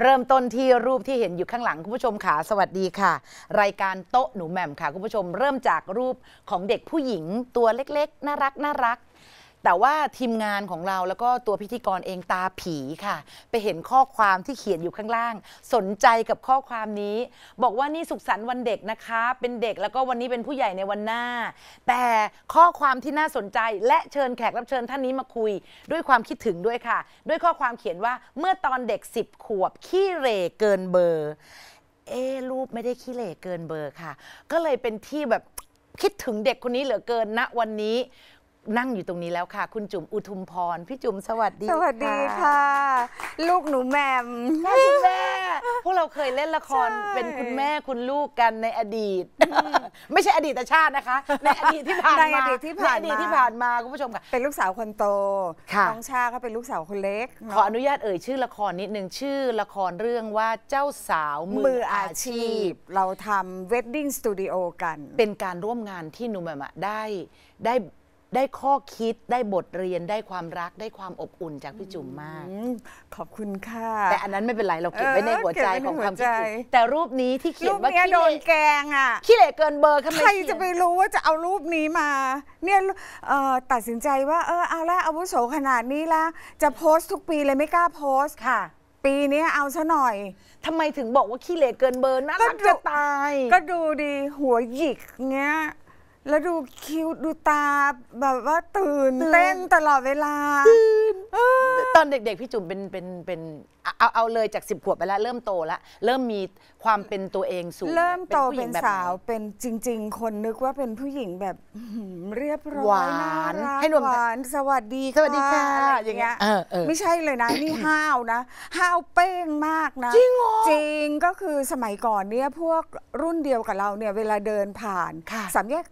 เริ่มต้นที่รูปที่เห็นอยู่ข้างหลังคุณผู้ชมค่ะ สวัสดีค่ะ รายการโต๊ะหนูแหม่มค่ะ คุณผู้ชม เริ่มจากรูปของเด็กผู้หญิงตัวเล็ก ๆ น่ารักน่ารักแต่ว่าทีมงานของเราแล้วก็ตัวพิธีกรเองตาผีค่ะ ไปเห็นข้อความที่เขียนอยู่ข้างล่าง สนใจกับข้อความนี้ บอกว่านี่สุขสันต์วันเด็กนะคะ เป็นเด็กแล้วก็วันนี้เป็นผู้ใหญ่ในวันหน้า แต่ข้อความที่น่าสนใจและเชิญแขกรับเชิญท่านนี้มาคุย ด้วยความคิดถึงด้วยค่ะ ด้วยข้อความเขียนว่าเมื่อตอนเด็ก 10 ขวบขี้เหร่เกินเบอร์เอ๊รูปไม่ได้ขี้เหร่เกินเบอร์ค่ะก็เลยเป็นที่แบบคิดถึงเด็กคนนี้เหลือเกินณนะวันนี้นั่งอยู่ตรงนี้แล้วค่ะ คุณจุ๋มอุทุมพร พี่จุ๋มสวัสดีสวัสดีค่ะ ลูกหนูแมม่คุณแม่ พวกเราเคยเล่นละครเป็นคุณแม่คุณลูกกันในอดีต ไม่ใช่อดีตชาตินะคะในอดีตที่ผ่านในอมาดีตที่ผ่านในอดีตที่ผ่านมาคุณผู้ชมค่ะเป็นลูกสาวคนโตน้องชาก็เป็นลูกสาวคนเล็ก ขออนุญาตเอ่ยชื่อละครนิดนึงชื่อละครเรื่องว่าเจ้าสาวมืออาชีพ เราทำเวดดิ้งสตูดิโอกัน เป็นการร่วมงานที่หนูแม่มอได้ได้ได้ข้อคิดได้บทเรียนได้ความรักได้ความอบอุ่นจากพี่จุ๋มมาก ขอบคุณค่ะแต่อันนั้นไม่เป็นไรเราเก็บไว้ในหัวใจของความคิดแต่รูปนี้ที่เขียนว่าขี้โดนแกงอ่ะขี้เหล่เกินเบอร์ใครจะไปรู้ว่าจะเอารูปนี้มา เนี่ยตัดสินใจว่าเออเอาละอาวุโสขนาดนี้ละจะโพสต์ทุกปีเลยไม่กล้าโพสต์ค่ะ ปีนี้เอาซะหน่อยทำไมถึงบอกว่าขี้เหล่เกินเบอร์น่ารักจะตายก็ดูดีหัวหยิกเงี้ยแล้วดูคิ้วดูตา แบบว่าตื่นเต้นตลอดเวลา ตอนเด็กๆ พี่จุ๋มเป็นเป็นเป็นเอาเอาเลยจากสิบขวบไปแล้วเริ่มโตแล้วเริ่มมีความเป็นตัวเองสูงเริ่มโตเป็นสาวเป็นจริงๆ คนนึกว่าเป็นผู้หญิงแบบเรียบร้อยหวานให้หวานสวัสดีสวัสดีค่ะอย่างเงี้ยไม่ใช่เลยนะนี่ห้าวนะห้าวเป้งมากนะ จริงหรอจริงก็คือสมัยก่อนเนี้ยพวกรุ่นเดียวกับเราเนี่ยเวลาเดินผ่านสามแยก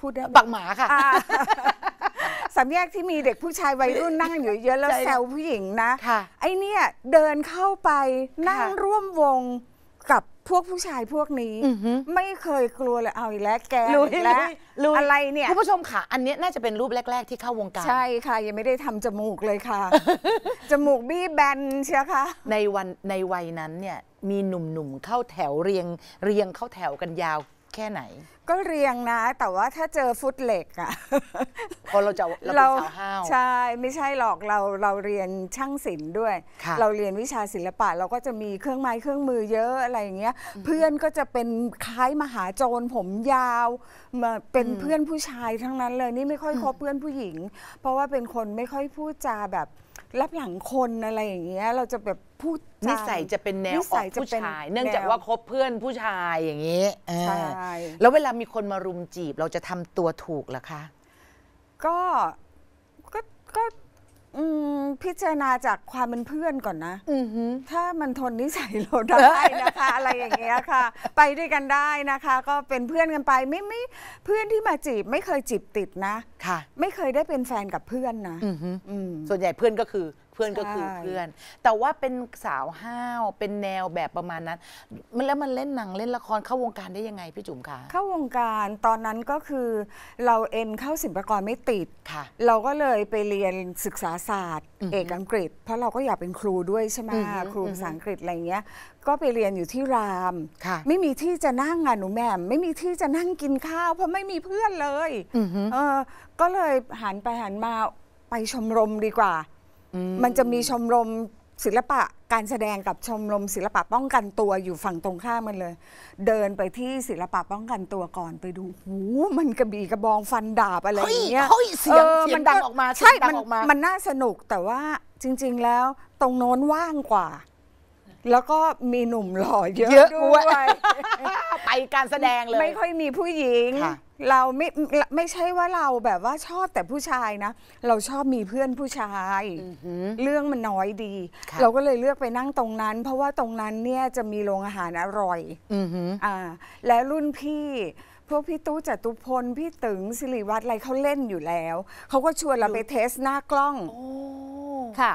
พูดได้ปักหมาค่ะสามแยกที่มีเด็กผู้ชายวัยรุ่นนั่งอยู่เยอะแล้วแซวผู้หญิงนะ ไอเนี่ยเดินเข้าไป นั่งร่วมวงกับพวกผู้ชายพวกนี้ ไม่เคยกลัวเลย เอาอีกแล้วแกอีกแล้วลุยอะไรเนี่ยคุณผู้ชมค่ะอันนี้น่าจะเป็นรูปแรกๆที่เข้าวงการ ใช่ค่ะยังไม่ได้ทำจมูกเลยค่ะจมูกบี้แบนเชียวค่ะในวันในวัยนั้นเนี่ยมีหนุ่มๆเข้าแถวเรียง เรียงเข้าแถวกันยาวแค่ไหนก็เรียงนะ แต่ว่าถ้าเจอฟุตเหล็กอะพอเราจะเราเป็นสาวห้าวใช่ ไม่ใช่หรอกเราเราเรียนช่างศิลป์ด้วย เราเรียนวิชาศิลปะ เราก็จะมีเครื่องไม้เครื่องมือเยอะอะไรอย่างเงี้ยเพื่อนก็จะเป็นคล้ายมหาโจรผมยาวมาเป็นเพื่อนผู้ชายทั้งนั้นเลย นี่ไม่ค่อยคบเพื่อนผู้หญิง เพราะว่าเป็นคนไม่ค่อยพูดจาแบบรับหลังคนอะไรอย่างเงี้ยเราจะแบบพูดนิสัยจะเป็นแนวออกผู้ชาย เนื่องจากว่าคบเพื่อนผู้ชายอย่างนี้ใช่แล้วเวลามีคนมารุมจีบ เราจะทำตัวถูกหรอคะก็ก็ก็พิจารณาจากความเป็นเพื่อนก่อนนะถ้ามันทนนิสัยเราได้นะคะ อะไรอย่างเงี้ยค่ะ ไปด้วยกันได้นะคะ ก็เป็นเพื่อนกันไปไม่ไม่เพื่อนที่มาจีบ ไม่เคยจีบติดนะค่ะ ไม่เคยได้เป็นแฟนกับเพื่อนนะส่วนใหญ่เพื่อนก็คือเพื่อนก็คือเพื่อนแต่ว่าเป็นสาวห้าว เป็นแนวแบบประมาณนั้น แล้วมันเล่นหนังเล่นละครเข้าวงการได้ยังไง พี่จุ๋มคะ เข้าวงการตอนนั้นก็คือ เราเอ็นเข้าสิ่งประกบไม่ติดค่ะ เราก็เลยไปเรียนศึกษาศาสตร์ เอกอังกฤษ เพราะเราก็อยากเป็นครูด้วยใช่ไหมครูภาษาอังกฤษอะไรเงี้ย ก็ไปเรียนอยู่ที่รามไม่มีที่จะนั่งอ่ะหนูแม่ไม่มีที่จะนั่งกินข้าวเพราะไม่มีเพื่อนเลยเออก็เลยหันไปหันมาไปชมรมดีกว่ามันจะมีชมรมศิลปะการแสดงกับชมรมศิลปะป้องกันตัวอยู่ฝั่งตรงข้ามมันเลย เดินไปที่ศิลปะป้องกันตัวก่อนไปดูหูมันกระบี่กระบองฟันดาบอะไรอย่างเงี้ยเฮ้ยเสียงเสียงดังออกมาใช่มันมันน่าสนุกแต่ว่าจริง ๆแล้วตรงโน้นว่างกว่าแล้วก็มีหนุ่มหล่อเยอะด้วยไปการแสดงเลยไม่ค่อยมีผู้หญิงเราไม่ไม่ใช่ว่าเราแบบว่าชอบแต่ผู้ชายนะ เราชอบมีเพื่อนผู้ชายเรื่องมันน้อยดี เราก็เลยเลือกไปนั่งตรงนั้น เพราะว่าตรงนั้นเนี่ยจะมีโรงอาหารอร่อยออ่า และรุ่นพี่พวกพี่ตู้จตุพลพี่ตึงสิริวัตรอะไรเขาเล่นอยู่แล้วเขาก็ชวนเราไปเทสหน้ากล้องค่ะ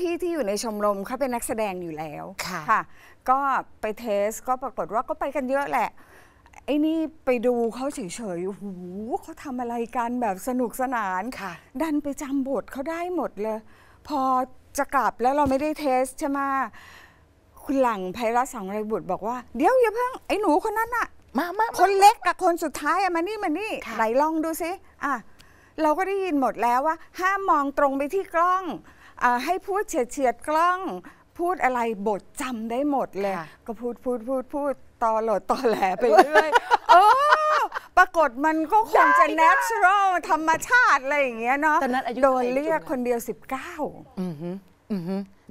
พี่ๆ ที่อยู่ในชมรมเขาเป็นนักแสดงอยู่แล้วค่ะก็ไปเทสก็ปรากฏว่าก็ไปกันเยอะแหละ ไอ้นี่ไปดูเขาเฉยๆโอ้โหเขาทำอะไรกันแบบสนุกสนานค่ะดันไปจำบทเขาได้หมดเลย พอจะกลับแล้วเราไม่ได้เทสใช่ไหมคุณหลังไพรัสสองไรบุตรบอกว่าเดี๋ยวอย่าเพิ่งไอ้หนูคนนั้นอะมามาคนเล็กกับคนสุดท้ายอะมานี่มานี่ ไหนลองดูซิ อ่ะเราก็ได้ยินหมดแล้วว่าห้ามมองตรงไปที่กล้องอให้พูดเฉียดเฉียดกล้อง พูดอะไรบทจำได้หมดเลย ก็พูดพูดพูดพูดตอหลดตอแหลไปเรื่อยโอ้ปรากฏมันก็คงจะ natural ธรรมชาติ อะไรอย่างเงี้ยเนาะ โดนเรียกคนเดียว 19 อือ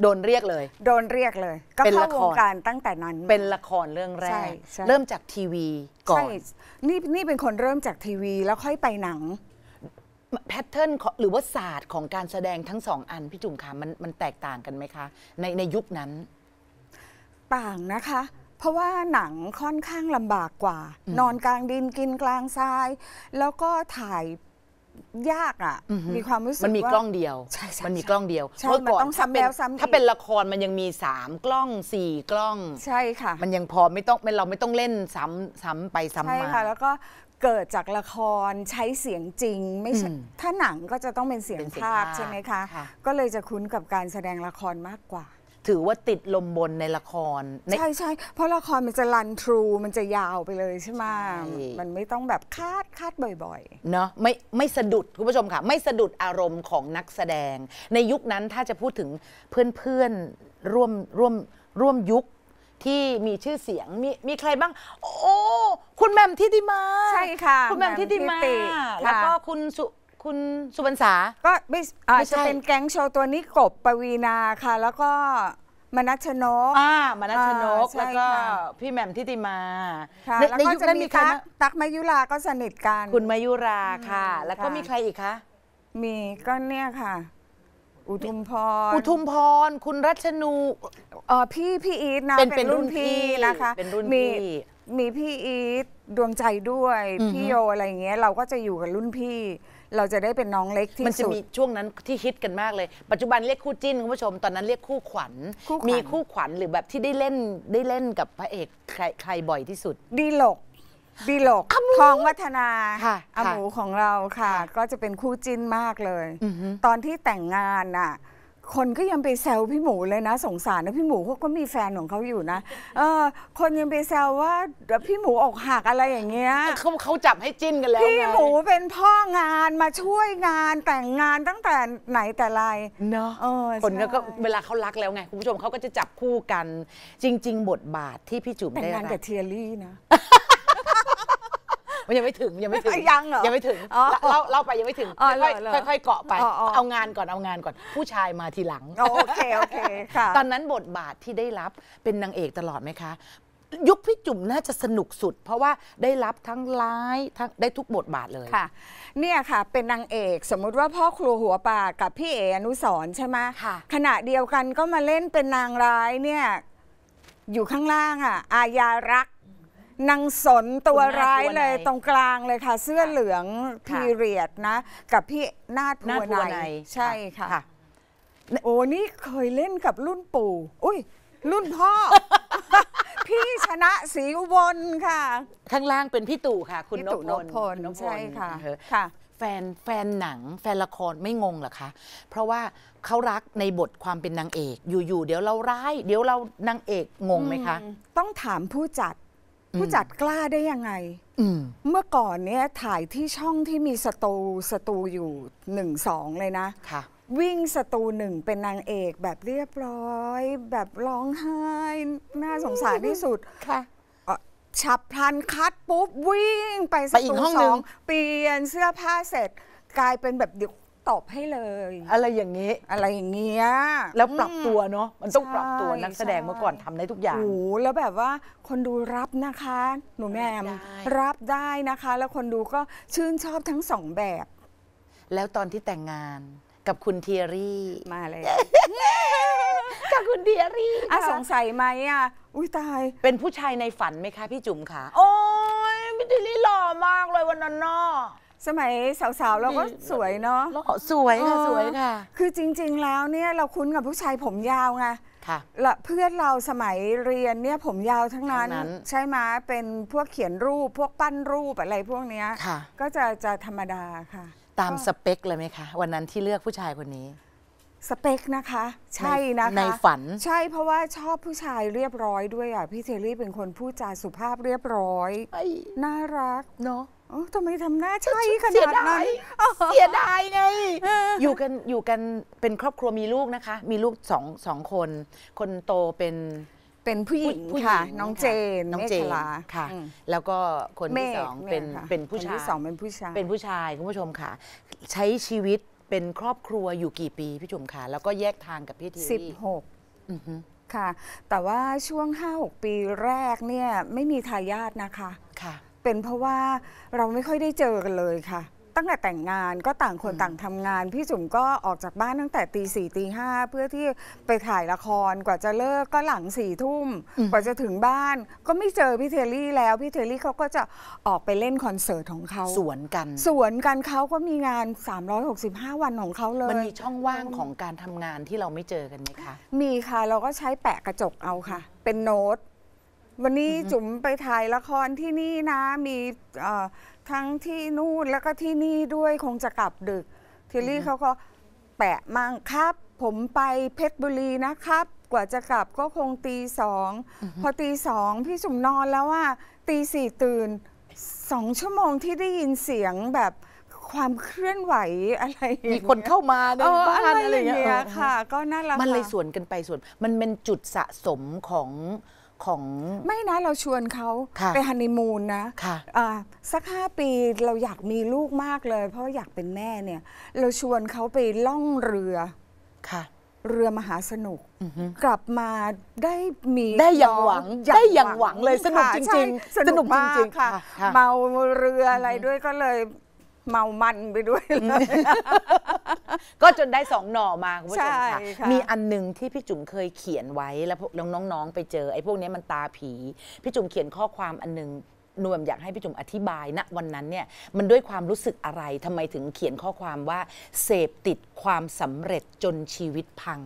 โดนเรียกเลย โดนเรียกเลยก็เข้าวงการตั้งแต่นั้น เป็นละครเรื่องแรก เริ่มจากทีวีก่อนใช่ นี่นี่เป็นคนเริ่มจากทีวีแล้วค่อยไปหนัง แพทเทิร์นหรือว่าศาสตร์ของการแสดงทั้งสองอันพี่จุ๋มคะมันมันแตกต่างกันไหมคะในในยุคนั้น ต่างนะคะ เพราะว่าหนังค่อนข้างลำบากกว่า นอนกลางดินกินกลางทราย แล้วก็ถ่ายยากอ่ะมีความรู้สึกมันมีกล้องเดียวมันมีกล้องเดียวเมื่อก่อน้ซ้ำแล้วซ้ำถ้าเป็นละครมันยังมีสามกล้องสี่กล้องใช่ค่ะ มันยังพอไม่ต้องเราไม่ต้องเล่นซ้ำซ้ำไปซ้ำมาใช่ค่ะแล้วก็เกิดจากละครใช้เสียงจริงไม่ใช่ถ้าหนังก็จะต้องเป็นเสียงภาพใช่ไหมคะคะก็เลยจะคุ้นกับการแสดงละครมากกว่าถือว่าติดลมบนในละคร ใช่ใช่เพราะละครมันจะรันทรูมันจะยาวไปเลยใช่ไหมมันไม่ต้องแบบคาดคาดบ่อยๆ เนาะ ไม่ไม่สะดุดคุณผู้ชมค่ะ ไม่สะดุดอารมณ์ของนักแสดง ในยุคนั้นถ้าจะพูดถึงเพื่อนๆ ร่วมร่วมร่วมยุคที่มีชื่อเสียงมีมีใครบ้าง โอ้คุณแหม่มทิติมาใช่ค่ะ คุณแหม่มทิติมาแล้วก็คุณสุคุณสุบรรษา ก็ไม่อาจจะเป็นแก๊งโชว์ตัวนี้กบปวีนาค่ะ แล้วก็มนัชนกอ่ามนัชนกแล้วก็พี่แหม่มทิติมาในยแล้วก็จะมีตักตักมายุราก็สนิทกันคุณมายุราค่ะ แล้วก็มีใครอีกคะมีก็เนี่ยค่ะ อุทุมพร อุทุมพรคุณรัชนูเออพี่พี่อีทนะเป็นรุ่นพี่นะคะ เป็นรุ่นพี่มีพี่อีทดวงใจด้วยพี่โยอะไรเงี้ยเราก็จะอยู่กับรุ่นพี่เราจะได้เป็นน้องเล็กที่สุด มันจะมีช่วงนั้นที่ฮิตกันมากเลย ปัจจุบันเรียกคู่จิ้นคุณผู้ชมตอนนั้นเรียกคู่ขวัญ มีคู่ขวัญหรือแบบที่ได้เล่นได้เล่นกับพระเอกใครใครบ่อยที่สุด ดีหลก ดีหลกทองวัฒนาอาหมูของเราค่ะ ก็จะเป็นคู่จิ้นมากเลย ตอนที่แต่งงานอ่ะคนก็ยังไปแซวพี่หมูเลยนะ สงสารนะพี่หมูเขาก็มีแฟนของเขาอยู่นะเออ คนยังไปแซวว่าพี่หมูออกหักอะไรอย่างเงี้ยเขาเขาจับให้จิ้นกันแล้วพี่หมูเป็นพ่องานมาช่วยงานแต่งงานตั้งแต่ไหนแต่ไรเนาะคนก็เวลาเขารักแล้วไง คุณผู้ชมเขาก็จะจับคู่กันจริง ๆ บทบาทที่พี่จุ๋มแต่งงานกับเทียรี่นะันยังไม่ถึงยังไม่ถึงยังเหรอยังไม่ถึงเล่าเล่าไปยังไม่ถึงค่อยค่อยเกาะไปเอางานก่อนเอางานก่อนผู้ชายมาทีหลังโอเค โอเคค่ะตอนนั้นบทบาทที่ได้รับเป็นนางเอกตลอดไหมคะยุคพี่จุ๋มน่าจะสนุกสุดเพราะว่าได้รับทั้งร้ายทั้งได้ทุกบทบาทเลยค่ะ เนี่ยค่ะ เป็นนางเอกสมมุติว่าพ่อครัวหัวป่ากับพี่เออนุสรใช่ไหมค่ะขณะเดียวกันก็มาเล่นเป็นนางร้ายเนี่ยอยู่ข้างล่างอ่ะอายารักนางสนตัวร้ายเลย ตรงกลางเลยค่ะ เสื้อเหลืองพีเรียดนะ กับพี่นาดัวในใช่ค่ะโอ้นี่เคยเล่นกับรุ่นปู่อุ้ย รุ่นพ่อ พี่ชนะสีอนลค่ะข้างล่างเป็นพี่ตู่ค่ะ คุณนพพลใช่ค่ะค่ะ แฟน แฟนหนังแฟนละคร ไม่งงหรอคะเพราะว่าเขารักในบทความเป็นนางเอก อยู่ๆเดี๋ยวเราร้าย เดี๋ยวเรานางเอกงงไหมคะต้องถามผู้จัดผู้จัดกล้าได้ยังไง เมื่อก่อนเนี้ยถ่ายที่ช่องที่มีสตูสตูอยู่หนึ่งสองเลยนะค่ะ วิ่งสตูหนึ่งเป็นนางเอกแบบเรียบร้อย แบบร้องไห้หน่าสงสารที่สุดค่ะฉับพลันคัดปุ๊บ วิ่งไปสตูสองเปลี่ยนเสื้อผ้าเสร็จกลายเป็นแบบเดี๋ยวตบให้เลย อะไรอย่างนี้ อะไรอย่างเงี้ยแล้วปรับตัวเนาะมันต้องปรับตัวนักแสดงเมื่อก่อนทำได้ทุกอย่างโอ้แล้วแบบว่า คนดูรับนะคะ หนูแม่รับได้นะคะ แล้วคนดูก็ชื่นชอบทั้งสองแบบ แล้วตอนที่แต่งงานกับคุณเทียรี่มาเลยกับคุณเทียรี่อ่ะสงสัยไหมอ่ะอุ้ยตายเป็นผู้ชายในฝันไหมคะพี่จุ๋มคะโอ้ยพี่เทียรี่หล่อมากเลยวันนั้นนาะสมัยสาวๆเราก็สวยเนาะสวยค่ะ สวยค่ะ คือจริงๆ แล้วเนี่ยเราคุ้นกับผู้ชายผมยาวไง ค่ะละเพื่อนเราสมัยเรียนเนี่ยผมยาวทั้งนั้น ใช่ไหมเป็นพวกเขียนรูปพวกปั้นรูป อะไรพวกเนี้ยก็จะจะธรรมดาค่ะ ตามสเปคเลยไหมคะ วันนั้นที่เลือกผู้ชายคนนี้ สเปคนะคะ ใช่นะคะในฝัน ใช่เพราะว่าชอบผู้ชายเรียบร้อยด้วยอ่ะพี่เทอรี่เป็นคนพูดจาสุภาพเรียบร้อย น่ารักเนาะทำไมทำหน้าใช่ขนาดนั้นเสียดายไงอยู่กันอยู่กันเป็นครอบครัวมีลูกนะคะ มีลูกสองสองคน คนโตเป็นเป็นผู้หญิงค่ะน้องเจนน้องเจลาค่ะ แล้วก็คนที่สองเป็น เป็นผู้ชายที่สองเป็นผู้ชายเป็นผู้ชายคุณผู้ชมค่ะ ใช้ชีวิตเป็นครอบครัวอยู่กี่ปีพี่ชมค่ะ แล้วก็แยกทางกับพี่ ทีสิบหกค่ะ แต่ว่าช่วงห้าหกปีแรกเนี่ยไม่มีทายาทนะคะค่ะเป็นเพราะว่าเราไม่ค่อยได้เจอกันเลยค่ะ ตั้งแต่แต่งงานก็ต่างคนต่างทำงาน พี่จุ๋มก็ออกจากบ้านตั้งแต่ตีสี่ตีห้าเพื่อที่ไปถ่ายละครกว่าจะเลิกก็หลังสี่ทุ่ม กว่าจะถึงบ้าน ก็ไม่เจอพี่เทลลี่แล้วพี่เทลลี่เขาก็จะออกไปเล่นคอนเสิร์ตของเขาสวนกันสวนกันเขาก็มีงาน 365 วันของเขาเลยมันมีช่องว่างของการทำงานที่เราไม่เจอกันไหมคะมีค่ะเราก็ใช้แปะกระจกเอาค่ะเป็นโน้ตวันนี้จุ๋มไปถ่ายละครที่นี่นะมีทั้งที่นู่น แล้วก็ที่นี่ด้วยคงจะกลับดึกทลลี่เขาก็แปะมั่งครับ ผมไปเพชรบุรีนะครับ กว่าจะกลับก็คงตีสอง พอตีสองพี่จุ๋มนอนแล้วว่าตีสี่ตื่นสองชั่วโมงที่ได้ยินเสียงแบบความเคลื่อนไหวอะไรมีคนเข้ามาในบ้านอะไรอย่างเงี้ยค่ะ ก็น่ารักมันเลยสวนกันไปสวน มันเป็นจุดสะสมของของไม่นะเราชวนเขาไปฮันนีมูนนะะะสักห้าปีเราอยากมีลูกมากเลย เพราะอยากเป็นแม่เนี่ย เราชวนเขาไปล่องเรือค่ะ เรือมหาสนุก กลับมาได้มีได้อย่างหวัง ได้อย่างหวังเลยสนุกจริงๆสนุกจริงๆค่ะ เมาเรืออะไรด้วยก็เลยเมามันไปด้วยเลย ก็จนได้สองหน่อมาคุณผู้ชมค่ะ มีอันหนึ่งที่พี่จุ๋มเคยเขียนไว้แล้วพวกน้องๆไปเจอไอ้พวกนี้มันตาผี พี่จุ๋มเขียนข้อความอันหนึ่งนวมอยากให้พี่จุ๋มอธิบายณวันนั้นเนี่ยมันด้วยความรู้สึกอะไรทำไมถึงเขียนข้อความว่าเสพติดความสำเร็จจนชีวิตพัง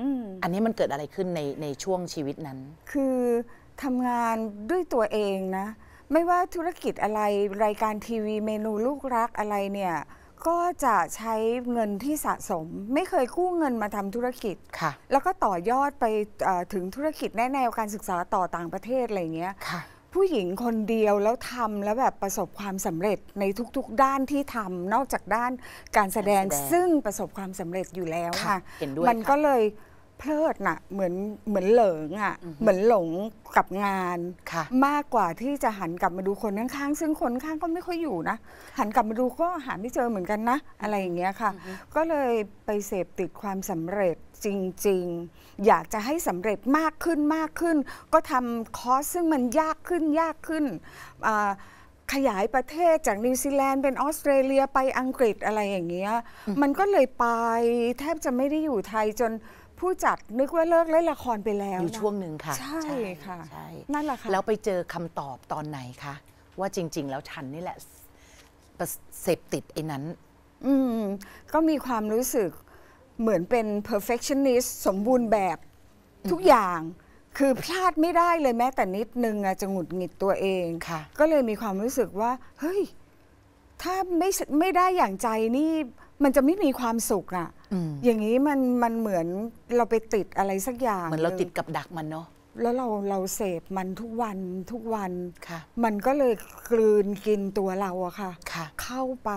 ออันนี้มันเกิดอะไรขึ้นในในช่วงชีวิตนั้น คือทำงานด้วยตัวเองนะไม่ว่าธุรกิจอะไรรายการทีวีเมนูลูกรักอะไรเนี่ย ก็จะใช้เงินที่สะสม ไม่เคยกู้เงินมาทำธุรกิจ ค่ะ แล้วก็ต่อยอดไปถึงธุรกิจแนแนวการศึกษาต่อต่างประเทศอะไรเงี้ย ค่ะ ผู้หญิงคนเดียวแล้วทำแล้วแบบประสบความสำเร็จในทุกๆด้านที่ทำนอกจากด้านการแสดงซึ่งประสบความสำเร็จอยู่แล้วค่ะ มันก็เลยเพลิดน่ะเหมือนเหมือนเหลิงอ่ะเหมือนหลงกับงานมากกว่าที่จะหันกลับมาดูคนข้างๆ ซึ่งคนข้างก็ไม่ค่อยอยู่นะหันกลับมาดูก็หาไม่เจอเหมือนกันนะ อะไรอย่างเงี้ยค่ะก็เลยไปเสพติดความสำเร็จจริง ๆ อยากจะให้สำเร็จมากขึ้นมากขึ้น ก็ทำคอร์สซึ่งมันยากขึ้นยากขึ้นขยายประเทศจากนิวซีแลนด์ เป็นออสเตรเลียไปอังกฤษอะไรอย่างเงี้ยมันก็เลยไปแทบจะไม่ได้อยู่ไทยจนผู้จัดนึกว่าเลิกเล่นละครไปแล้วอยู่ช่วงหนึ่งค่ะ ใช่ค่ะใช่นั่นแหละค่ะ แล้วไปเจอคำตอบตอนไหนคะว่าจริง ๆ แล้วฉันนี่แหละเสพติดไอ้นั้น อืม ก็มีความรู้สึกเหมือนเป็น perfectionist สมบูรณ์แบบทุกอย่าง คือพลาดไม่ได้เลยแม้แต่นิดนึงอะจะหงุดหงิดตัวเองก็เลยมีความรู้สึกว่า เฮ้ย ถ้าไม่ไม่ได้อย่างใจนี่มันจะไม่มีความสุขอะอย่างนี้มันมันเหมือนเราไปติดอะไรสักอย่าง เหมือนเราติดกับดักมันเนาะ แล้วเราเราเสพมันทุกวันทุกวันมันก็เลยกลืนกินตัวเราอะค่ะคะเข้าไป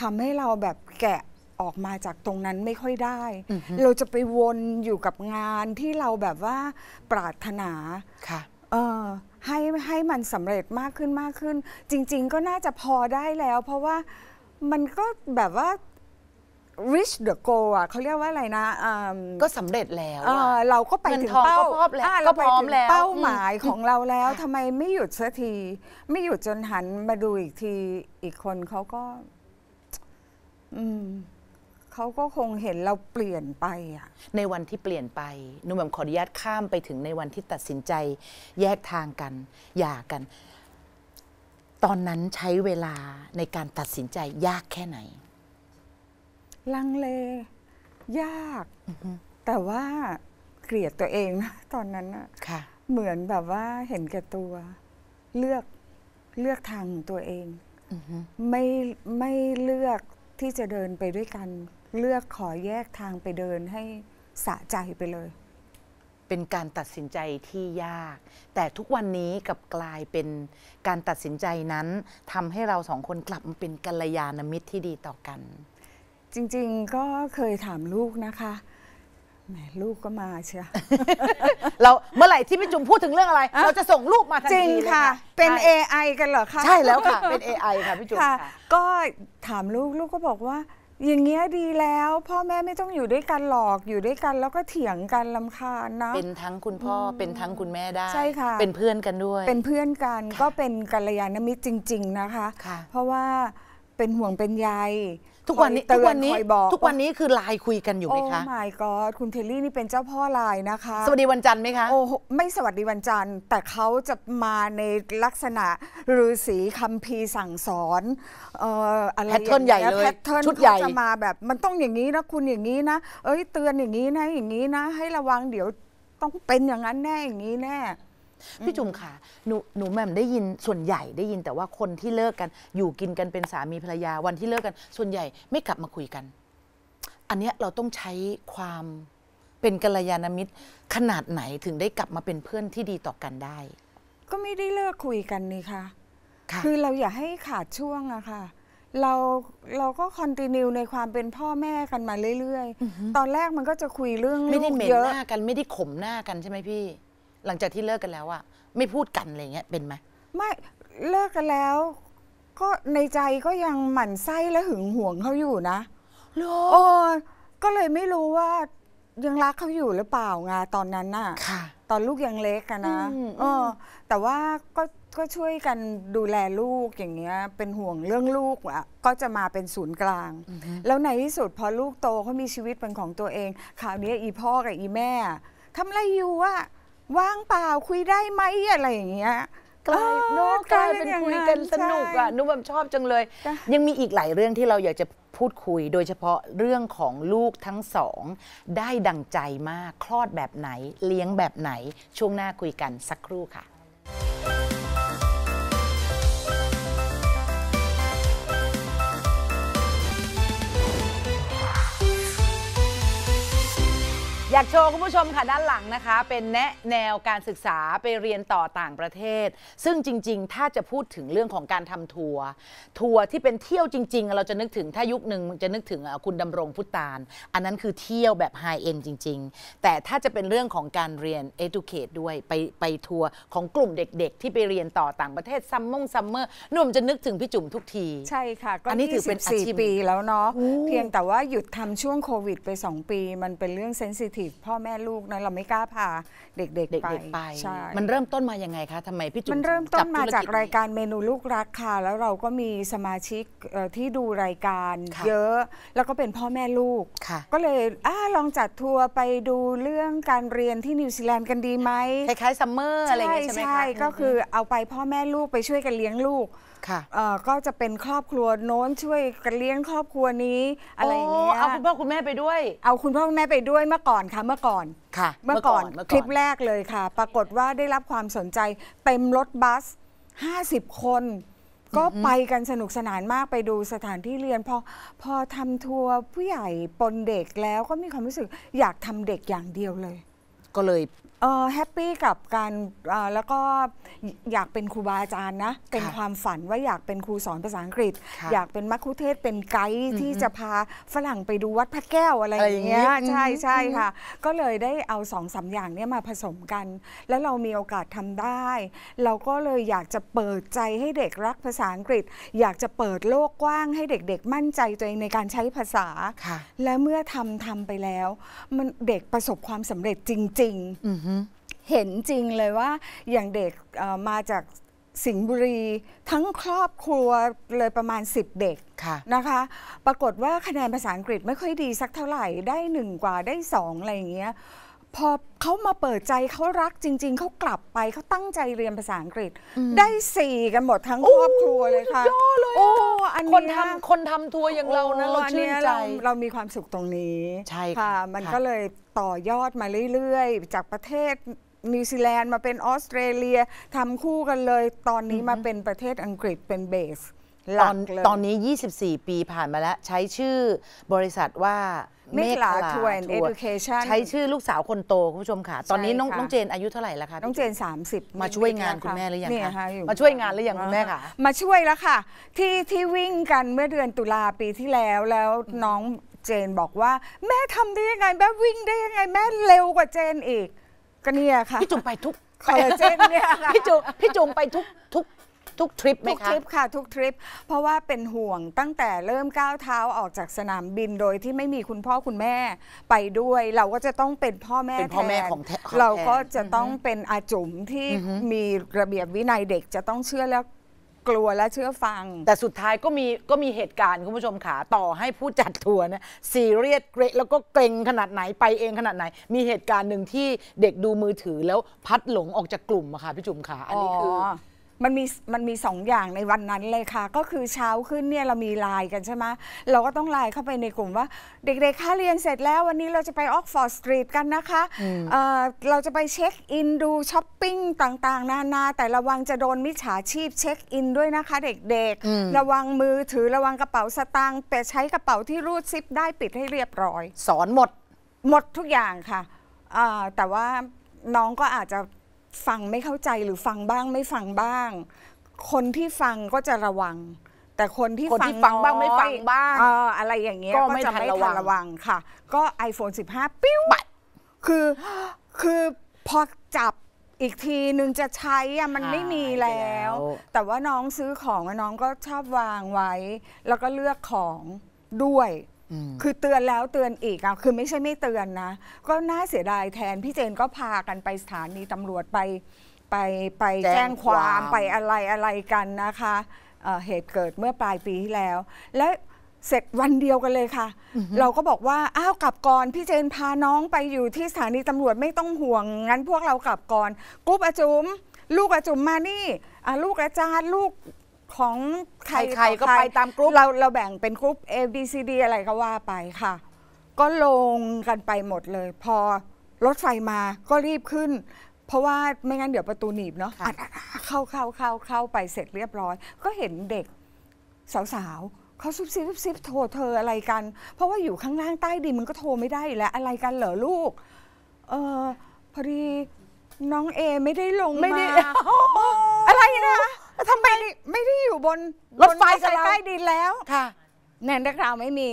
ทำให้เราแบบแกะออกมาจากตรงนั้นไม่ค่อยได้ เราจะไปวนอยู่กับงานที่เราแบบว่าปรารถนาค่ะ เออให้ให้มันสำเร็จมากขึ้นมากขึ้น จริงๆก็น่าจะพอได้แล้ว เพราะว่ามันก็แบบว่าริชเดอะโกอ่ะเขาเรียกว่าอะไรนะก็สำเร็จแล้วเราก็ไปถึงเป้าก็พร้อมแล้ว เป้าหมายของเราแล้วทำไมไม่หยุดสักทีไม่หยุดจนหันมาดูอีกทีอีกคนเขาก็เขาก็คงเห็นเราเปลี่ยนไปอ่ะในวันที่เปลี่ยนไปนุ่มแบบขออนุญาตข้ามไปถึงในวันที่ตัดสินใจแยกทางกันหย่ากัน ตอนนั้นใช้เวลาในการตัดสินใจยากแค่ไหนลังเลยาก แต่ว่าเกลียดตัวเองนะตอนนั้นอะะเหมือนแบบว่าเห็นแก่ตัว เลือกเลือกทางตัวเองไม่ไม่เลือกที่จะเดินไปด้วยกัน เลือกขอแยกทางไปเดินให้ สะใจไปเลย เป็นการตัดสินใจที่ยาก แต่ทุกวันนี้กับกลายเป็นการตัดสินใจนั้นทำให้เราสองคนกลับมาเป็นกัลยาณมิตรที่ดีต่อกันจริงๆก็เคยถามลูกนะคะแหมลูกก็มาเชียวเราเมื่อไหร่ที่พี่จุ๋มพูดถึงเรื่องอะไร เราจะส่งลูกมาทันจริงทีเค่ะ เป็น AI กันเหรอคะใช่แล้วค่ะ เป็น AI ค่ะพี่จุ๋มค่ะ ก็ถามลูกลูกก็บอกว่า อย่างเงี้ยดีแล้ว พ่อแม่ไม่ต้องอยู่ด้วยกันหลอกอยู่ด้วยกัน แล้วก็เถียงกันลำคาญนะเป็นทั้งคุณพ่อเป็นทั้งคุณแม่ได้ใช่ค่ะเป็นเพื่อนกันด้วย เป็นเพื่อนกันก็เป็นกัลยาณมิตรจริง ๆนะคะเพราะว่าเป็นห่วงเป็นใยทุกวันนี้ทุกวันนี้คอยบอกทุกวันนี้คือไลน์คุยกันอยู่ไหมคะโอ้ my god คุณเทลลี่นี่เป็นเจ้าพ่อไลน์นะคะ สวัสดีวันจันทร์ไหมคะโอ้ไม่สวัสดีวันจันทร์ แต่เขาจะมาในลักษณะฤาษีคัมภีร์สั่งสอนเอ่ออะไรแพทเทิร์นใหญ่เลยแพทเทิร์นชุดใหญ่จะมาแบบ มันต้องอย่างนี้นะคุณอย่างนี้นะเอ้ยเตือนอย่างนี้นะอย่างนี้นะ ให้ระวังเดี๋ยวต้องเป็นอย่างนั้นแน่อย่างนี้แน่พี่จุ๋มค่ะ หนูหนูแม่มได้ยินส่วนใหญ่ได้ยินแต่ว่าคนที่เลิกกันอยู่กินกันเป็นสามีภรรยาวันที่เลิกกัน ส่วนใหญ่ไม่กลับมาคุยกัน อันเนี้ยเราต้องใช้ความเป็นกัลยาณมิตรขนาดไหนถึงได้กลับมาเป็นเพื่อนที่ดีต่อกันได้ ก็ไม่ได้เลิกคุยกันนี่ค่ะ คือเราอย่าให้ขาดช่วงอะค่ะ เราเราก็คอนติเนียในความเป็นพ่อแม่กันมาเรื่อยๆตอนแรกมันก็จะคุยเรื่องไม่ได้เหม็นหน้ากันไม่ได้ขมหน้ากันใช่ไหมพี่หลังจากที่เลิกกันแล้วอะไม่พูดกันอะไรเงี้ยเป็นไหมไม่เลิกกันแล้วก็ในใจก็ยังหมั่นไส้และหึงหวงเขาอยู่นะโอ้ก็เลยไม่รู้ว่ายังรักเขาอยู่หรือเปล่าไงตอนนั้นน่ะตอนลูกยังเล็กกันนะเออ แต่ว่าก็ก็ช่วยกันดูแลลูกอย่างเงี้ย เป็นห่วงเรื่องลูกอ่ะ ก็จะมาเป็นศูนย์กลาง แล้วในที่สุดพอลูกโตเขามีชีวิตเป็นของตัวเองคราวนี้อีพ่อกับอีแม่ทำอะไรอยู่อะว่างเปล่าคุยได้ไหมอะไรอย่างเงี้ยกลายนกกลายเป็นคุยกันสนุกอ่ะนุ้มแบบชอบจังเลยยังมีอีกหลายเรื่องที่เราอยากจะพูดคุยโดยเฉพาะเรื่องของลูกทั้งสอง ได้ดังใจมากคลอดแบบไหนเลี้ยงแบบไหนช่วงหน้าคุยกันสักครู่ค่ะอยากโชว์คุณผู้ชมค่ะ ด้านหลังนะคะ เป็นแนะแนวการศึกษาไปเรียนต่อต่างประเทศ ซึ่งจริง ๆ ถ้าจะพูดถึงเรื่องของการทำทัวร์ทัวร์ที่เป็นเที่ยวจริงๆ เราจะนึกถึงถ้ายุคหนึ่งจะนึกถึงคุณดำรงพุตานอันนั้นคือเที่ยวแบบไฮเอ็นจริง ๆ แต่ถ้าจะเป็นเรื่องของการเรียน educate ด้วยไปไปทัวร์ของกลุ่มเด็กๆ ที่ไปเรียนต่อต่างประเทศซัมมงซัมเมอร์หนุ่มจะนึกถึงพี่จุ๋มทุกทีใช่ค่ะก็อันนี้ถือเป็นอาชีพปีแล้วเนาะเพียงแต่ว่าหยุดทำช่วงโควิดไป2 ปี มันเป็นเรื่องเซนซิทีีฟพ่อแม่ลูกนะเราไม่กล้าพาเด็กๆ ไปไปใช่มันเริ่มต้นมายังไงคะทำไมพี่จุ๋มมันเริ่มต้นมาจากรายการเมนูลูกรักค่ะ แล้วเราก็มีสมาชิกที่ดูรายการเยอะ แล้วก็เป็นพ่อแม่ลูก ก็เลยอลองจัดทัวร์ไปดูเรื่องการเรียนที่นิวซีแลนด์กันดีไหมคล้ายๆซัมเมอร์อะไรอย่างเงี้ยใช่ไหมคะใช่ก็คือเอาไปพ่อแม่ลูกไปช่วยกันเลี้ยงลูกก็จะเป็นครอบครัวโน้นช่วยกันเลี้ยงครอบครัวนี้อะไรอย่างเงี้ยเอาคุณพ่อคุณแม่ไปด้วย เอาคุณพ่อคุณแม่ไปด้วยเมื่อก่อนค่ะเมื่อก่อนค่ะ เมื่อก่อนคลิปแรกเลยค่ะ ปรากฏว่าได้รับความสนใจเต็มรถบัส 50 คน ก็ไปกันสนุกสนานมากไปดูสถานที่เรียนพอพอทำทัวร์ผู้ใหญ่ปนเด็กแล้วก็มีความรู้สึกอยากทำเด็กอย่างเดียวเลย ก็เลยแฮปปี้กับการแล้วก็อยากเป็นครูบาอาจารย์นะ เป็นความฝันว่าอยากเป็นครูสอนภาษาอังกฤษ อยากเป็นมัคคุเทศ เป็นไกด์ที่จะพาฝรั่งไปดูวัดพระแก้วอะไรอย่างเงี้ยใช่ใช่ค่ะ ก็เลยได้เอาสองสาอย่างเนี้ยมาผสมกัน แล้วเรามีโอกาสทำได้ เราก็เลยอยากจะเปิดใจให้เด็กรักภาษาอังกฤษ อยากจะเปิดโลกกว้างให้เด็กๆมั่นใจตัวเองในการใช้ภาษาและเมื่อทำทำไปแล้ว มันเด็กประสบความสำเร็จจริง ๆเห็นจริงเลยว่าอย่างเด็กมาจากสิงห์บุรีทั้งครอบครัวเลยประมาณ 10 เด็กะนะคะ ปรากฏว่าคะแนนภาษาอังกฤษไม่ค่อยดีสักเท่าไหร่ได้หนึ่งกว่าได้สองอะไรอย่างเงี้ยพอเขามาเปิดใจเขารักจริงๆเขากลับไปเขาตั้งใจเรียนภาษาอังกฤษได้สี่กันหมดทั้งครอบครัวเลยค่ะยอเลยโอ้อันนี้คนทำคนทำทัวร์อย่างเรานะเราชื่นใจ เรามีความสุขตรงนี้ใช่ค่ะมันก็เลยต่อยอดมาเรื่อยๆจากประเทศนิวซีแลนด์มาเป็นออสเตรเลียทำคู่กันเลยตอนนี้มาเป็นประเทศอังกฤษเป็นเบสหตลัอกนเลยตอนนี้24ปีผ่านมาแล้วใช้ชื่อบริษัทว่าเมฆลาทวนเอ듀เคชั่นใช้ชื่อลูกสาวคนโตคุณผู้ชมค่ะตอนนี้น้องเจนอายุเท่าไหร่แล้วคะน้องเจน30มาช่วยงานคุณแม่หรือยังคะมาช่วยงานหรือยังคุณแม่คะมาช่วยแล้วค่ะที่ที่วิ่งกันเมื่อเดือนตุลาปีที่แล้วแล้วน้องเจนบอกว่าแม่ทำได้ยังไงแม่วิ่งได้ยังไง แม่เร็วกว่าเจนอีก ก็เนี่ยค่ะพี่จุ๋มไปทุกคอลเจนเนี่ยพี่จุ๋มพี่จุ๋มไปทุกทุกทุกทริปไหมคะทุกทริปค่ะทุกทริปเพราะว่าเป็นห่วงตั้งแต่เริ่มก้าวเท้าออกจากสนามบินโดยที่ไม่มีคุณพ่อคุณแม่ไปด้วย เราก็จะต้องเป็นพ่อแม่เป็นพ่อแม่ของแท้เราก็จะต้องเป็นอาจุ๋มที่มีระเบียบวินัยเด็กจะต้องเชื่อแล้วกลัวและเชื่อฟังแต่สุดท้ายก็มีก็มีเหตุการณ์คุณผู้ชมขาต่อให้ผู้จัดทัวร์นะ ซีเรียสเกรแล้วก็เกรงขนาดไหนไปเองขนาดไหน มีเหตุการณ์หนึ่งที่เด็กดูมือถือแล้วพัดหลงออกจากกลุ่มอะค่ะพี่จุ๋มขาอันนี้คืออมันมีมันมีสองอย่างในวันนั้นเลยค่ะ ก็คือเช้าขึ้นเนี่ยเรามีไลน์กันใช่ไหมเราก็ต้องไลน์เข้าไปในกลุ่มว่า เด็กๆค่าเรียนเสร็จแล้ววันนี้เราจะไปออกฟอร์ดสตรีทกันนะคะเเราจะไปเช็คอินดูช้อปปิ้งต่างๆนานา แต่ระวังจะโดนมิจฉาชีพเช็คอินด้วยนะคะ เด็กๆ ระวังมือถือระวังกระเป๋าสตางค์แต่ใช้กระเป๋าที่รูดซิปได้ปิดให้เรียบร้อย สอนหมดหมดทุกอย่างค่ะแต่ว่าน้องก็อาจจะฟังไม่เข้าใจหรือฟังบ้างไม่ฟังบ้าง คนที่ฟังก็จะระวัง แต่คนที่ฟังฟังบ้างไม่ฟังบ้างออะไรอย่างเงี้ยก็จะไม่ทันระวังระวังค่ะ ก็ iPhone 15 ปิ้วคือคือพอจับอีกทีหนึ่งจะใช้อะมันไม่มีแล้ว แต่ว่าน้องซื้อของน้องก็ชอบวางไว้ แล้วก็เลือกของด้วยคือเตือนแล้วเตือนอีกอ่ะคือไม่ใช่ไม่เตือนนะ ก็น่าเสียดายแทน พี่เจนก็พากันไปสถานีตำรวจไปไปไปแจ้งความไปอะไรอะไรกันนะคะเเหตุเกิดเมื่อปลายปีที่แล้ว และเสร็จวันเดียวกันเลยค่ะ เราก็บอกว่าอ้าวกลับก่อน พี่เจนพาน้องไปอยู่ที่สถานีตำรวจไม่ต้องห่วงงั้นพวกเรากลับก่อนกุ๊บอาจุมลูกอาจุมมานี่ ลูกอาจารย์ลูกของใครใคร ๆก็ไปตามกรุ๊ปเราเราแบ่งเป็นกรุ๊ป A B C D อะไรก็ว่าไปค่ะ ก็ลงกันไปหมดเลย พอรถไฟมาก็รีบขึ้น เพราะว่าไม่งั้นเดี๋ยวประตูหนีบเนาะะเข้าเข้าเข้าเข้าไปเสร็จเรียบร้อย ก็เห็นเด็กสาวๆเขาซุบซิบซุบซิบโทรเธออะไรกัน เพราะว่าอยู่ข้างล่างใต้ดินมันก็โทรไม่ได้แล้ว อะไรกันเหรอลูก เออพอดีน้องเอไม่ได้ลงมมาอะไรนะแล้วทำไมไม่ได้อยู่บนรถไฟกลใต้ดินแล้ว ค่ะ แนนดักราวไม่มี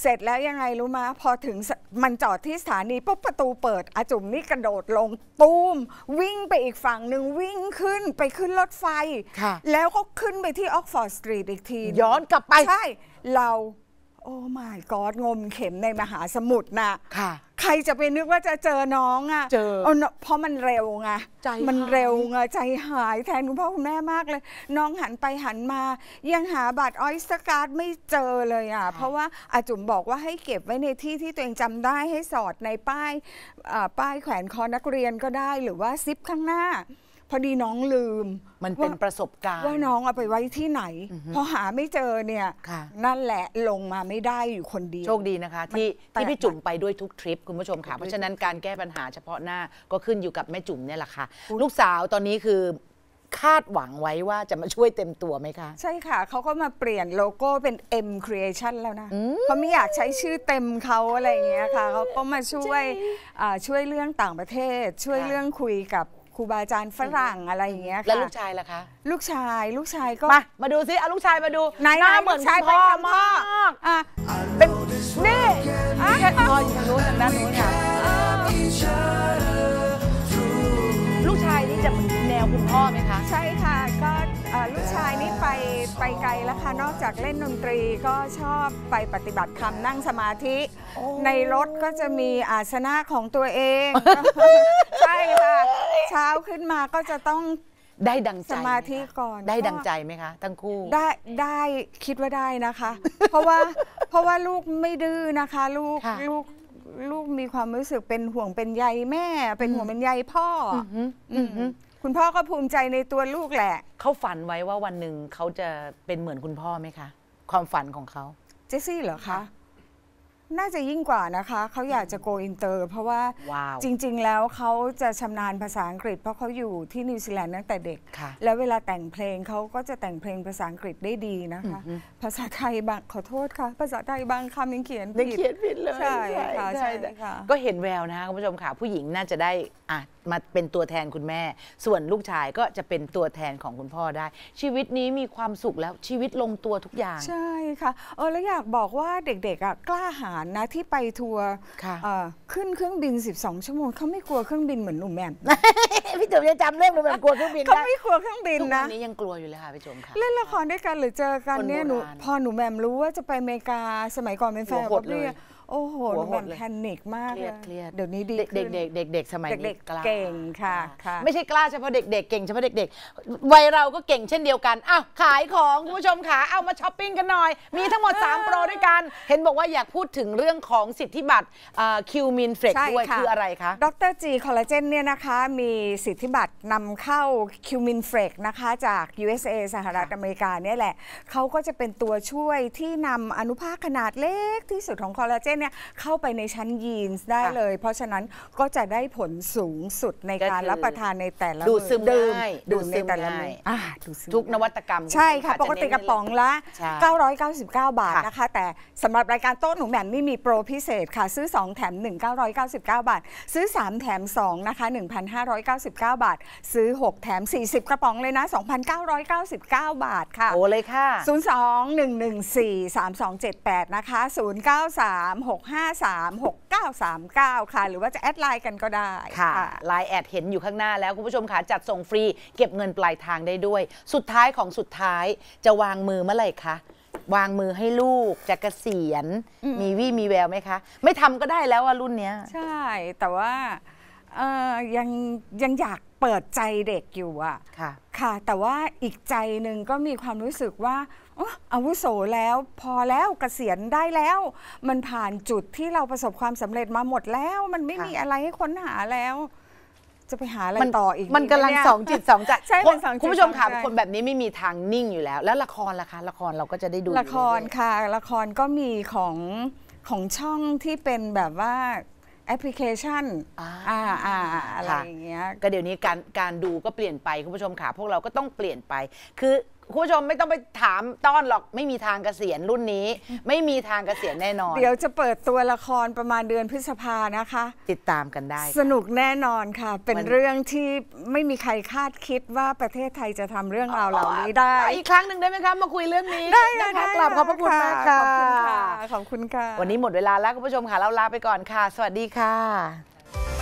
เสร็จแล้วยังไงรู้มาพอถึงมันจอดที่สถานี ปุ๊บประตูเปิด อาจุ่มนี่กระโดดลง ตูมวิ่งไปอีกฝั่งหนึ่งวิ่งขึ้นไปขึ้นรถไฟค่ะ แล้วก็ขึ้นไปที่ออกฟอร์ดสตรีทอีกทีย้อนกลับไปใช่ เราโอ้ไม่กอด งมเข็มในมหาสมุทรนะ ค่ะ ใครจะไปนึกว่าจะเจอน้องอ่ะ เจอ เพราะมันเร็วไง มันเร็วไงใจหายแทนคุณพ่อคุณแม่มากเลย น้องหันไปหันมา ยังหาบัตรออยสการ์ดไม่เจอเลยอ่ะ เพราะว่าอาจุ๋มบอกว่าให้เก็บไว้ในที่ที่ตัวเองจำได้ให้สอดในป้าย ป้ายแขวนคอนักเรียนก็ได้หรือว่าซิปข้างหน้าพอดีน้องลืมมันเป็นประสบการณ์ ว่าน้องเอาไปไว้ที่ไหนพอหาไม่เจอเนี่ย นั่นแหละลงมาไม่ได้อยู่คนเดียว โชคดีนะคะ ที่ที่พี่จุ๋มไปด้วยทุกทริปคุณผู้ชมค่ะ เพราะฉะนั้นการแก้ปัญหาเฉพาะหน้า ก็ขึ้นอยู่กับแม่จุ๋มเนี่ยแหละค่ะ ลูกสาวตอนนี้คือคาดหวังไว้ว่าจะมาช่วยเต็มตัวไหมคะใช่ค่ะเขาก็มาเปลี่ยนโลโก้เป็น M Creation แล้วนะเขาไม่อยากใช้ชื่อเต็มเขาอะไรเงี้ยค่ะเขาก็มาช่วยช่วยเรื่องต่างประเทศช่วยเรื่องคุยกับครูบาอาจารย์ฝรั่งอะไรอย่างเงี้ยค่ะ แล้วลูกชายล่ะคะ ลูกชายลูกชายก็ มามาดูซิเอาลูกชายมาดูหน้าเหมือนคุณพ่อมากอ่ะ เป็นนี่แค่ตอนอยู่น้นทางด้านนู้นค่ะลูกชายนี่จะเหมือนแนวคุณพ่อไหมคะ ใช่ค่ะไปไปไกลแล้วค่ะ นอกจากเล่นดนตรีก็ชอบไปปฏิบัติธรรมนั่งสมาธิ ในรถก็จะมีอาสนะของตัวเอง ใช่ค่ะเช้าขึ้นมาก็จะต้องได้ดังใจสมาธิก่อน ได้ดังใจไหมคะทั้งคู่ได้ได้คิดว่าได้นะคะ เพราะว่าเพราะว่าลูกไม่ดื้อนะคะลูกลูกลูกมีความรู้สึกเป็นห่วงเป็นใยแม่ เป็นห่วงเป็นใยพ่อคุณพ่อก็ภูมิใจในตัวลูกแหละ เขาฝันไว้ว่าวันหนึ่งเขาจะเป็นเหมือนคุณพ่อไหมคะ ความฝันของเขาเจสซี่เหรอคะน่าจะยิ่งกว่านะคะเขาอยากจะโกอินเตอร์เพราะว่าจริงๆ แล้วเขาจะชำนาญภาษาอังกฤษเพราะเขาอยู่ที่นิวซีแลนด์ตั้งแต่เด็กแล้วเวลาแต่งเพลงเขาก็จะแต่งเพลงภาษาอังกฤษได้ดีนะคะ ภาษาไทยบางขอโทษค่ะภาษาไทยบางคำยังเขียนผิดเขียนผิดเลยใช่ค่ะใช่ค่ะก็เห็นแววนะคะคุณผู้ชมค่ะผู้หญิงน่าจะได้อ่ะมาเป็นตัวแทนคุณแม่ ส่วนลูกชายก็จะเป็นตัวแทนของคุณพ่อได้ ชีวิตนี้มีความสุขแล้วชีวิตลงตัวทุกอย่างใช่ค่ะเออแล้วอยากบอกว่าเด็กๆอ่ะกล้าหาานนะ ที่ไปทัวร์ขึ้นเครื่องบิน 12ชั่วโมงเขาไม่กลัวเครื่องบินเหมือนหนุ่มแหม่มพี่จุ๋มยังจำเรื่องหนุ่มแหม่มกลัวเครื่องบินได้เขาไม่กลัวเครื่องบินนะทุกวันนี้ยังกลัวอยู่เลยค่ะ พี่จุ๋มค่ะเล่นละครด้วยกันหรือเจอกันเนี่ยหนูพอหนุ่มแหม่มรู้ว่าจะไปอเมริกา สมัยก่อนเป็นแฟนกับพี่โอ้โหหัวหแเพนิคมากเลรียเยดเดี๋ยวนี้ดีเด็กๆเด็กๆเด็กเด็กๆสมัยนี้เด็กเก่งค่ะ ไม่ใช่กล้าเฉพาะเด็กๆ เก่งเฉพาะเด็กๆวัยเราก็เก่งเช่นเดียวกัน อ้าวขายของคุณผู้ชมขา เอามาช้อปปิ้งกันหน่อย มีทั้งหมด 3 โปรด้วยกัน เห็นบอกว่าอยากพูดถึงเรื่องของสิทธิบัตรคิวมินเฟรกด้วยคืออะไรคะ ดรจีคอลลาเจนเนี่ยนะคะมีสิทธิบัตรนำเข้าคิวมินเฟรกนะคะจาก USA สหรัฐอเมริกาเนี่ยแหละเขาก็จะเป็นตัวช่วยที่นำอนุภาคขนาดเล็กที่สุดของคอลลาเจนนเนี่ยเข้าไปในชั้นยีนส์ได้เลย เพราะฉะนั้นก็จะได้ผลสูงสุดในการรับประทานในแต่ละดูดซึมดื่มดูดซึมแต่ละมื้อทุกนวัตกรรม ใช่ค่ะปกติกระป๋องละ 999 บาทนะคะ แต่สำหรับรายการโต๊ะหนูแหม่มนี่มีโปรพิเศษค่ะ ซื้อ 2 แถม 1 999 บาท ซื้อ 3 แถม 2 นะคะ 1,599 บาท ซื้อ 6 แถม 40 กระป๋องเลยนะ 2,999 บาทค่ะโอ้เลยค่ะ 02 114 3278 นะคะ 093 0 6 5 3 6 9 3 9 ค่ะ หรือว่าจะแอดไลน์กันก็ได้ ค่ะ ไลน์แอดเห็นอยู่ข้างหน้าแล้ว คุณผู้ชมค่ะจัดส่งฟรี เก็บเงินปลายทางได้ด้วย สุดท้ายของสุดท้ายจะวางมือเมื่อไหร่คะ วางมือให้ลูกจะเกษียณ มีวี่มีแววไหมคะ ไม่ทำก็ได้แล้วว่ารุ่นเนี้ยใช่ แต่ว่ายังยังอยากเปิดใจเด็กอยู่อะค่ะ ค่ะ แต่ว่าอีกใจหนึ่งก็มีความรู้สึกว่าอาวุโสแล้วพอแล้วกเกษียณได้แล้ว มันผ่านจุดที่เราประสบความสำเร็จมาหมดแล้ว มันไม่มีอะไรให้ค้นหาแล้ว จะไปหาอะไรต่ออีกมันกำลังสองจิตสองใจคุณผู้ชมค่ะคนแบบนี้ไม่มีทางนิ่งอยู่แล้ว แล้วละครล่ะคะ ละครเราก็จะได้ดู ละครค่ะ ละครก็มีของของช่องที่เป็นแบบว่าแอปพลิเคชันอ่าอ่าอะไรอย่างเงี้ย ก็เดี๋ยวนี้การการดูก็เปลี่ยนไปคุณผู้ชมค่ะพวกเราก็ต้องเปลี่ยนไปคือคุณผู้ชมไม่ต้องไปถามต้อนหรอกไม่มีทางเกษียณรุ่นนี้ ไม่มีทางเกษียณแน่นอน เดี๋ยวจะเปิดตัวละครประมาณเดือนพฤษภานะคะ ติดตามกันได้ สนุกแน่นอนค่ะ เป็นเรื่องที่ไม่มีใครคาดคิดว่าประเทศไทยจะทำเรื่องราวเหล่านี้ได้ อีกครั้งหนึ่งได้ไหมคะมาคุยเรื่องนี้ได้นะคะกลับ ขอบพระคุณมากค่ะขอบคุณค่ะขอบคุณค่ะ วันนี้หมดเวลาแล้วคุณผู้ชมค่ะเราลาไปก่อนค่ะ สวัสดีค่ะ